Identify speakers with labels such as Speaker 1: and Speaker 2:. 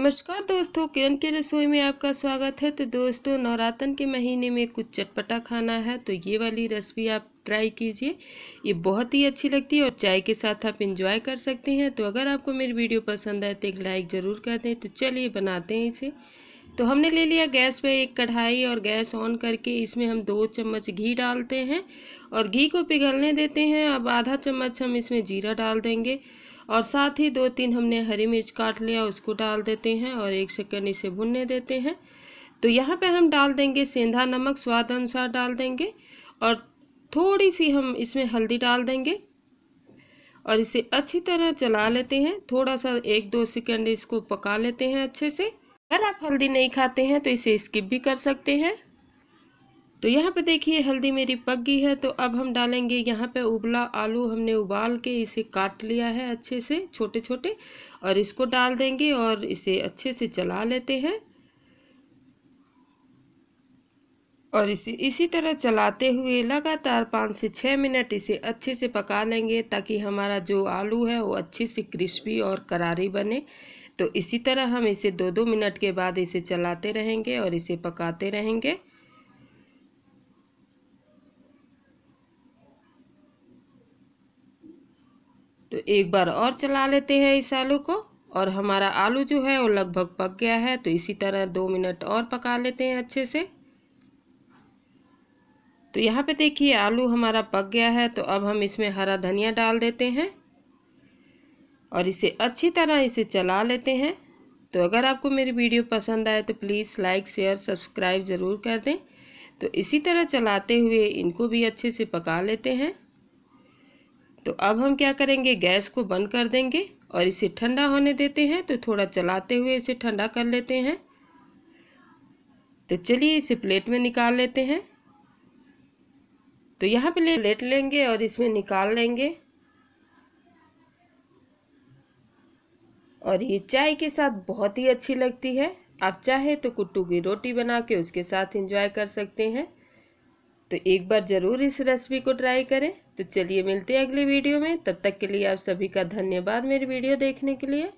Speaker 1: नमस्कार दोस्तों किरण के रसोई में आपका स्वागत है तो दोस्तों नवरातन के महीने में कुछ चटपटा खाना है तो ये वाली रेसिपी आप ट्राई कीजिए ये बहुत ही अच्छी लगती है और चाय के साथ आप इंजॉय कर सकते हैं तो अगर आपको मेरी वीडियो पसंद आए तो एक लाइक ज़रूर कर दें तो चलिए बनाते हैं इसे तो हमने ले लिया गैस पर एक कढ़ाई और गैस ऑन करके इसमें हम दो चम्मच घी डालते हैं और घी को पिघलने देते हैं अब आधा चम्मच हम इसमें जीरा डाल देंगे और साथ ही दो तीन हमने हरी मिर्च काट लिया उसको डाल देते हैं और एक सेकेंड इसे भुनने देते हैं तो यहाँ पे हम डाल देंगे सेंधा नमक स्वाद अनुसार डाल देंगे और थोड़ी सी हम इसमें हल्दी डाल देंगे और इसे अच्छी तरह चला लेते हैं थोड़ा सा एक दो सेकेंड इसको पका लेते हैं अच्छे से अगर आप हल्दी नहीं खाते हैं तो इसे स्किप भी कर सकते हैं तो यहाँ पे देखिए हल्दी मेरी पक गई है तो अब हम डालेंगे यहाँ पे उबला आलू हमने उबाल के इसे काट लिया है अच्छे से छोटे छोटे और इसको डाल देंगे और इसे अच्छे से चला लेते हैं और इसे इसी तरह चलाते हुए लगातार पाँच से छः मिनट इसे अच्छे से पका लेंगे ताकि हमारा जो आलू है वो अच्छे से क्रिस्पी और करारी बने तो इसी तरह हम इसे दो दो मिनट के बाद इसे चलाते रहेंगे और इसे पकाते रहेंगे तो एक बार और चला लेते हैं इस आलू को और हमारा आलू जो है वो लगभग पक गया है तो इसी तरह दो मिनट और पका लेते हैं अच्छे से तो यहाँ पे देखिए आलू हमारा पक गया है तो अब हम इसमें हरा धनिया डाल देते हैं और इसे अच्छी तरह इसे चला लेते हैं तो अगर आपको मेरी वीडियो पसंद आए तो प्लीज़ लाइक शेयर सब्सक्राइब ज़रूर कर दें तो इसी तरह चलाते हुए इनको भी अच्छे से पका लेते हैं तो अब हम क्या करेंगे गैस को बंद कर देंगे और इसे ठंडा होने देते हैं तो थोड़ा चलाते हुए इसे ठंडा कर लेते हैं तो चलिए इसे प्लेट में निकाल लेते हैं तो यहाँ पे प्लेट लेंगे और इसमें निकाल लेंगे और ये चाय के साथ बहुत ही अच्छी लगती है आप चाहे तो कुट्टू की रोटी बना के उसके साथ एंजॉय कर सकते हैं तो एक बार ज़रूर इस रेसिपी को ट्राई करें तो चलिए मिलते हैं अगले वीडियो में तब तक के लिए आप सभी का धन्यवाद मेरी वीडियो देखने के लिए